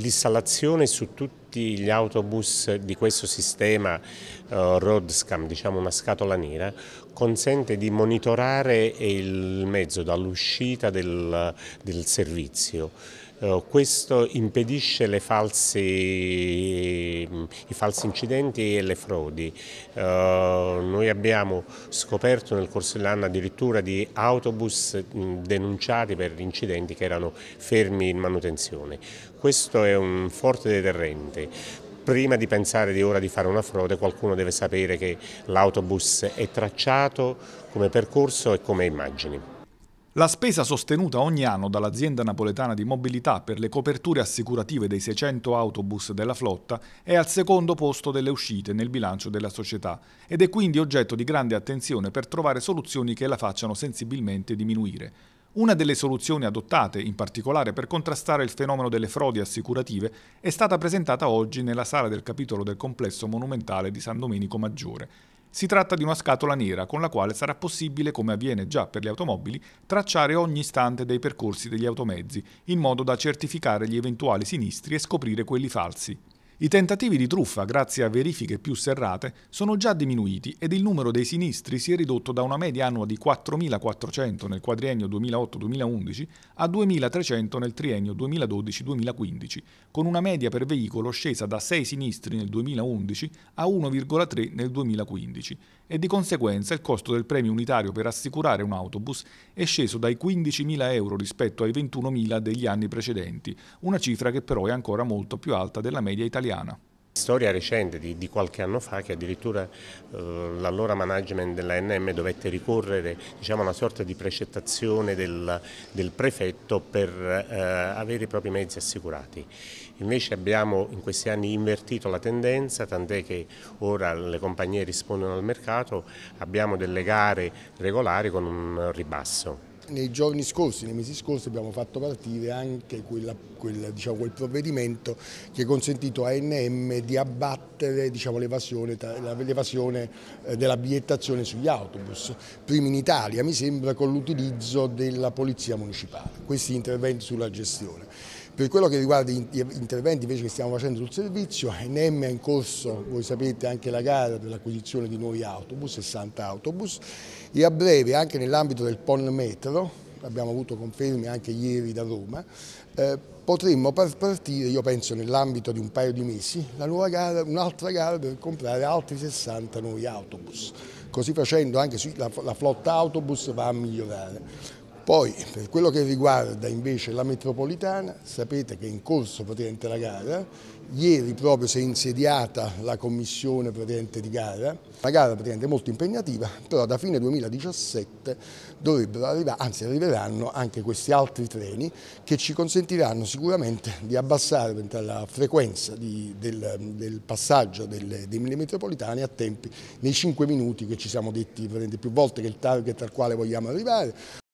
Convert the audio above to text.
L'installazione su tutti gli autobus di questo sistema eh, Roadscam, diciamo una scatola nera, consente di monitorare il mezzo dall'uscita del, del servizio. Eh, questo impedisce false, i falsi incidenti e le frodi. Eh, noi abbiamo scoperto nel corso dell'anno addirittura di autobus mm, denunciati per incidenti che erano fermi in manutenzione. Questo è un forte deterrente prima di pensare di ora di fare una frode qualcuno deve sapere che l'autobus è tracciato come percorso e come immagini. La spesa sostenuta ogni anno dall'azienda napoletana di mobilità per le coperture assicurative dei 600 autobus della flotta è al secondo posto delle uscite nel bilancio della società ed è quindi oggetto di grande attenzione per trovare soluzioni che la facciano sensibilmente diminuire. Una delle soluzioni adottate, in particolare per contrastare il fenomeno delle frodi assicurative, è stata presentata oggi nella sala del capitolo del complesso monumentale di San Domenico Maggiore. Si tratta di una scatola nera con la quale sarà possibile, come avviene già per le automobili, tracciare ogni istante dei percorsi degli automezzi, in modo da certificare gli eventuali sinistri e scoprire quelli falsi. I tentativi di truffa, grazie a verifiche più serrate, sono già diminuiti ed il numero dei sinistri si è ridotto da una media annua di 4.400 nel quadriennio 2008-2011 a 2.300 nel triennio 2012-2015, con una media per veicolo scesa da 6 sinistri nel 2011 a 1,3 nel 2015 e di conseguenza il costo del premio unitario per assicurare un autobus è sceso dai 15.000 euro rispetto ai 21.000 degli anni precedenti, una cifra che però è ancora molto più alta della media italiana italiana storia recente di, di, qualche anno fa che addirittura eh, l'allora management dell'ANM dovette ricorrere diciamo, a una sorta di precettazione del, del prefetto per eh, avere i propri mezzi assicurati. Invece abbiamo in questi anni invertito la tendenza, tant'è che ora le compagnie rispondono al mercato, abbiamo delle gare regolari con un ribasso nei giorni scorsi, nei mesi scorsi abbiamo fatto partire anche quella, quel, diciamo, quel, provvedimento che ha consentito a NM di abbattere diciamo, l'evasione eh, della bigliettazione sugli autobus, primi in Italia mi sembra con l'utilizzo della polizia municipale, questi interventi sulla gestione. Per quello che riguarda gli interventi invece che stiamo facendo sul servizio, NM è in corso, voi sapete, anche la gara per l'acquisizione di nuovi autobus, 60 autobus, e a breve anche nell'ambito del PON Metro, abbiamo avuto conferme anche ieri da Roma, eh, potremmo partire, io penso nell'ambito di un paio di mesi, un'altra gara per comprare altri 60 nuovi autobus. Così facendo anche la flotta autobus va a migliorare. Poi per quello che riguarda invece la metropolitana, sapete che è in corso praticamente la gara, ieri proprio si è insediata la commissione praticamente di gara, una gara praticamente molto impegnativa, però da fine 2017 dovrebbero arrivare, anzi arriveranno anche questi altri treni che ci consentiranno sicuramente di abbassare la frequenza di, del, del, passaggio delle, delle metropolitane a tempi nei 5 minuti che ci siamo detti più volte che è il target al quale vogliamo arrivare.